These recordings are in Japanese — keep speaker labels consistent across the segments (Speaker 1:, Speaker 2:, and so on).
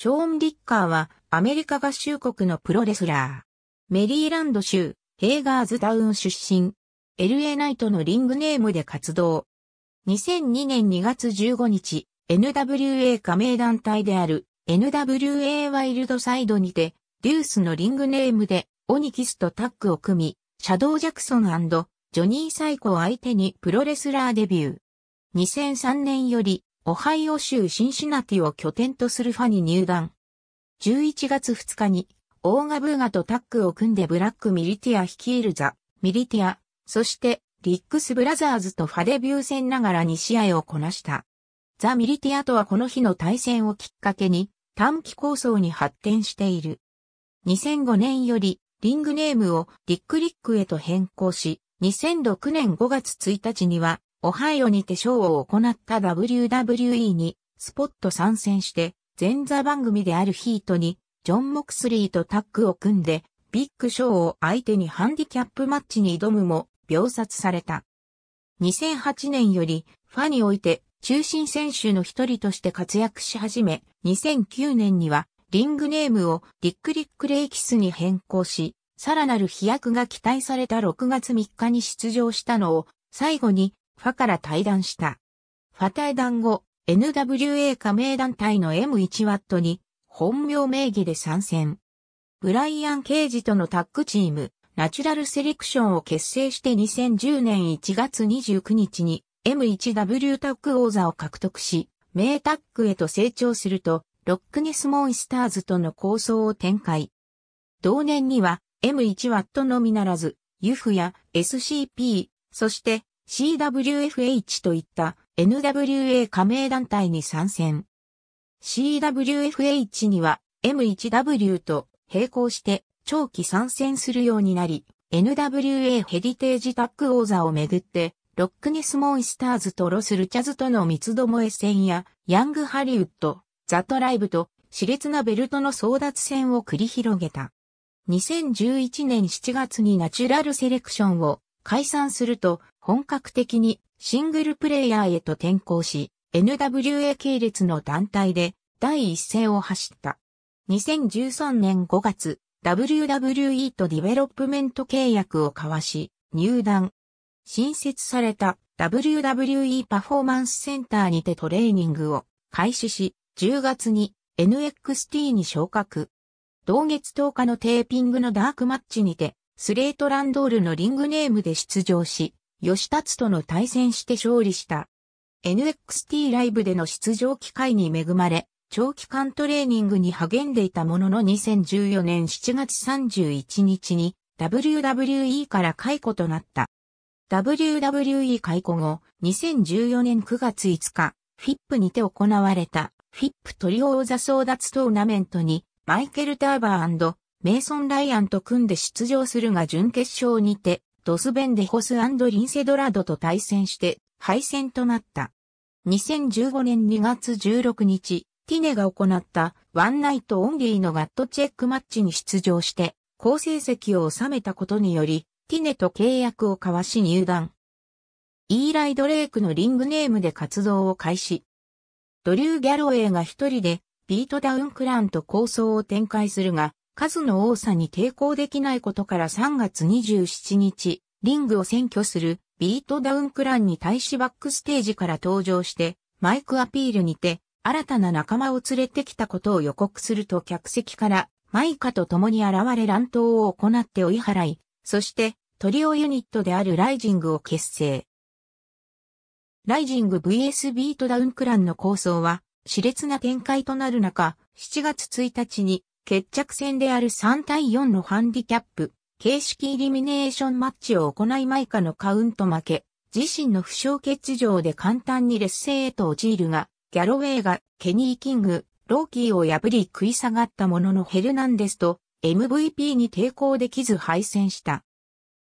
Speaker 1: ショーン・リッカーはアメリカ合衆国のプロレスラー。メリーランド州ヘイガーズタウン出身。LA ナイトのリングネームで活動。2002年2月15日、NWA 加盟団体である NWA ワイルドサイドにて、デュースのリングネームでオニキスとタッグを組み、シャドウ・ジャクソンジョニー・サイコを相手にプロレスラーデビュー。2003年よりオハイオ州シンシナティを拠点とするファに入団。11月2日に、オーガブーガとタッグを組んでブラックミリティア率いるザ、ミリティア、そして、リックスブラザーズとファデビュー戦ながら2試合をこなした。ザ・ミリティアとはこの日の対戦をきっかけに、短期構想に発展している。2005年より、リングネームをリックリックへと変更し、2006年5月1日には、オハイオにてショーを行った WWE にスポット参戦して、前座番組であるヒートに、ジョン・モクスリーとタッグを組んで、ビッグショーを相手にハンディキャップマッチに挑むも、秒殺された。2008年より、ファにおいて、中心選手の一人として活躍し始め、2009年には、リングネームをリックリックレイキスに変更し、さらなる飛躍が期待された6月3日に出場したのを、最後にファから退団した。ファ退団後、NWA 加盟団体の M1 ワットに本名名義で参戦。ブライアン・ケイジとのタッグチーム、ナチュラルセレクションを結成して2010年1月29日に M1W タッグ王座を獲得し、名タッグへと成長すると、ロックネスモンスターズとの構想を展開。同年には M1 ワットのみならず、ユフや SCP、そして CWFH といった NWA 加盟団体に参戦。CWFH には M1W と並行して長期参戦するようになり、NWA ヘリテージタック王座をめぐって、ロックネスモンスターズとロスルチャズとの三つどもえ戦や、ヤングハリウッド、ザトライブと、熾烈なベルトの争奪戦を繰り広げた。2011年7月にナチュラルセレクションを解散すると、本格的にシングルプレイヤーへと転向し、NWA 系列の団体で第一声を走った。2013年5月、WWE とディベロップメント契約を交わし、入団。新設された WWE パフォーマンスセンターにてトレーニングを開始し、10月に NXT に昇格。同月10日のテーピングのダークマッチにて、スレートランドールのリングネームで出場し、吉達との対戦して勝利した。NXT ライブでの出場機会に恵まれ、長期間トレーニングに励んでいたものの2014年7月31日に WWE から解雇となった。WWE 解雇後、2014年9月5日、フィップにて行われた、フィップトリオ王座争奪トーナメントに、マイケル・ターバーメイソン・ライアンと組んで出場するが準決勝にて、ドスベンデホスリンセドラードと対戦して敗戦となった。2015年2月16日、ティネが行ったワンナイトオンリーのガットチェックマッチに出場して、好成績を収めたことにより、ティネと契約を交わし入団。イーライ・ドレイクのリングネームで活動を開始。ドリュー・ギャロウェイが一人でビートダウンクランと構想を展開するが、数の多さに抵抗できないことから3月27日、リングを占拠するビートダウンクランに対しバックステージから登場して、マイクアピールにて、新たな仲間を連れてきたことを予告すると客席から、マイカと共に現れ乱闘を行って追い払い、そして、トリオユニットであるライジングを結成。ライジング VS ビートダウンクランの構想は、熾烈な展開となる中、7月1日に決着戦である3対4のハンディキャップ、形式イリミネーションマッチを行いマイカのカウント負け、自身の負傷欠場で簡単に劣勢へと陥るが、ギャロウェイがケニー・キング、ローキーを破り食い下がったもののヘルナンデスと MVP に抵抗できず敗戦した。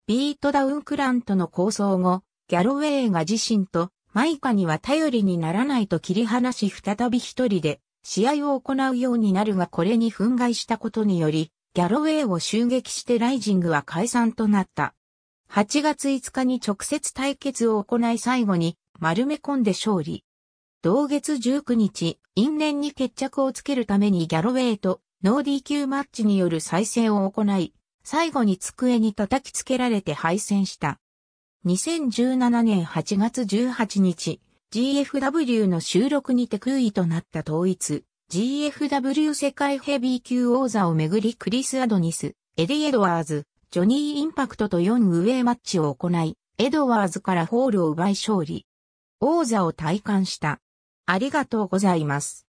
Speaker 1: ビートダウンクランとの構想後、ギャロウェイが自身とマイカには頼りにならないと切り離し再び一人で試合を行うようになるがこれに憤慨したことにより、ギャロウェイを襲撃してライジングは解散となった。8月5日に直接対決を行い最後に丸め込んで勝利。同月19日、因縁に決着をつけるためにギャロウェイとノーディー級マッチによる再生を行い、最後に机に叩きつけられて敗戦した。2017年8月18日、GFW の収録にて空位となった統一、GFW 世界ヘビー級王座をめぐりクリス・アドニス、エディ・エドワーズ、ジョニー・インパクトと4ウェイマッチを行い、エドワーズからホールを奪い勝利。王座を体感した。ありがとうございます。